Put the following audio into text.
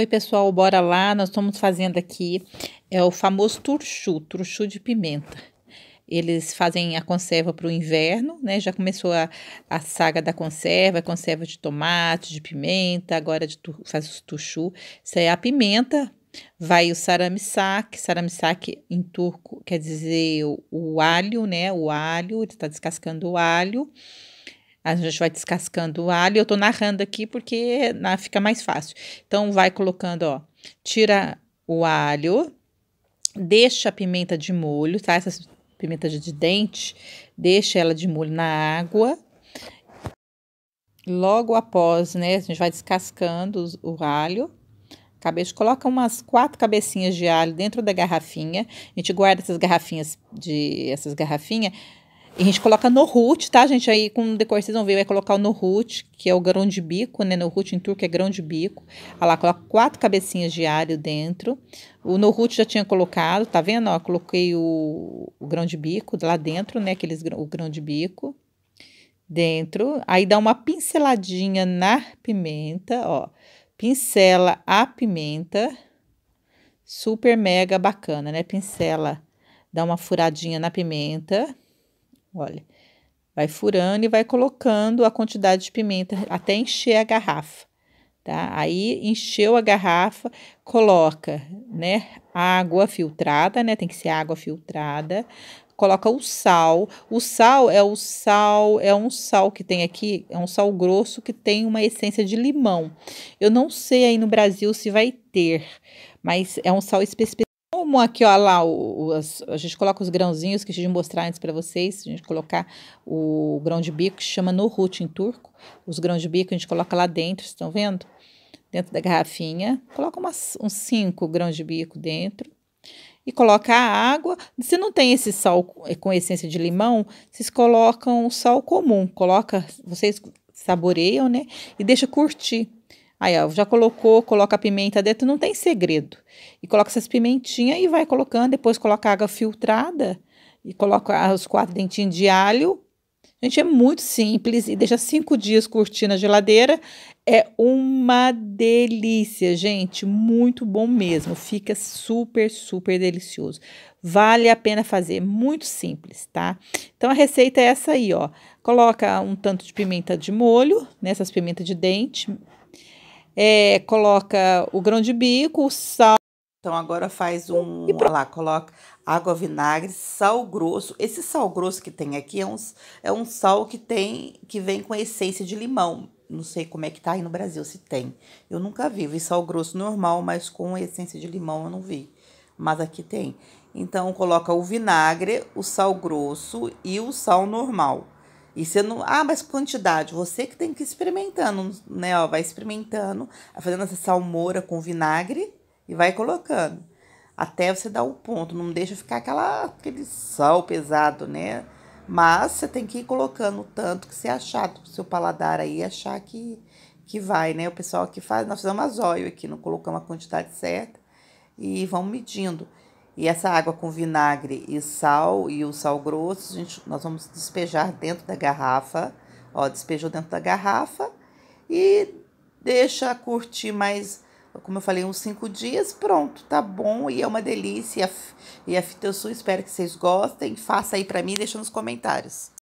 Oi, pessoal, bora lá. Nós estamos fazendo aqui é o famoso turchu, turchu de pimenta. Eles fazem a conserva para o inverno, né? Já começou a, a saga da conserva, conserva de tomate, de pimenta, agora de tu, faz o turchu. Isso é a pimenta, Vai o saramisak, saramisak em turco quer dizer o, o alho, né? O alho, ele está descascando o alho. A gente vai descascando o alho. Eu tô narrando aqui porque na, né, fica mais fácil. Então, vai colocando, ó. Tira o alho. Deixa a pimenta de molho, tá? Essa pimenta de dente. Deixa ela de molho na água. Logo após, né? A gente vai descascando o alho. Cabeça, coloca umas quatro cabecinhas de alho dentro da garrafinha. A gente guarda essas garrafinhas de essas garrafinhas e a gente coloca no root, tá, gente? Aí com o vocês vão ver, vai colocar o no root, que é o grão de bico, né? No root em turco é grão de bico. Olha lá, coloca quatro cabecinhas de alho dentro. O no root já tinha colocado, tá vendo? Ó, coloquei o, o grão de bico lá dentro, né? Aqueles, o grão de bico dentro. Aí dá uma pinceladinha na pimenta, ó. Pincela a pimenta. Super mega bacana, né? Pincela, dá uma furadinha na pimenta Olha, vai furando e vai colocando a quantidade de pimenta até encher a garrafa, tá? Aí encheu a garrafa, coloca, né, água filtrada, né? Tem que ser água filtrada. Coloca o sal. O sal é o sal, é um sal que tem aqui, é um sal grosso que tem uma essência de limão. Eu não sei aí no Brasil se vai ter, mas é um sal específico comum aqui, ó, lá, o, o, a gente coloca os grãozinhos, que eu de mostrar antes para vocês, a gente colocar o grão de bico, que chama nohut em turco, os grãos de bico a gente coloca lá dentro, estão vendo? Dentro da garrafinha, coloca umas, uns cinco grãos de bico dentro e coloca a água. Se não tem esse sal com essência de limão, vocês colocam o sal comum, coloca, vocês saboreiam, né? E deixa curtir Aí, ó, já colocou, coloca a pimenta dentro, não tem segredo. E coloca essas pimentinhas e vai colocando, depois coloca água filtrada e coloca os quatro dentinhos de alho. Gente, é muito simples e deixa cinco dias curtindo a geladeira. É uma delícia, gente, muito bom mesmo. Fica super, super delicioso. Vale a pena fazer, muito simples, tá? Então a receita é essa aí, ó. Coloca um tanto de pimenta de molho, nessas né, pimentas de dente, é, coloca o grão de bico, o sal. Então agora faz um, olha lá, coloca água, vinagre, sal grosso. Esse sal grosso que tem aqui é um, é um sal que tem que vem com essência de limão. Não sei como é que tá aí no Brasil se tem. Eu nunca vi, vi sal grosso normal, mas com essência de limão eu não vi. Mas aqui tem. Então coloca o vinagre, o sal grosso e o sal normal. E você não. Ah, mas quantidade. Você que tem que ir experimentando, né? Ó, vai experimentando, vai fazendo essa salmoura com vinagre e vai colocando. Até você dar o ponto. Não deixa ficar aquela, aquele sal pesado, né? Mas você tem que ir colocando o tanto que você achar seu paladar aí, achar que, que vai, né? O pessoal aqui faz, nós fizemos azóio aqui, não colocamos a quantidade certa e vão medindo. E essa água com vinagre e sal e o sal grosso, gente, nós vamos despejar dentro da garrafa. Ó, despejou dentro da garrafa e deixa curtir mais, como eu falei, uns cinco dias. Pronto, tá bom e é uma delícia. E a, e Fiteusu, espero que vocês gostem. Faça aí para mim, deixa nos comentários.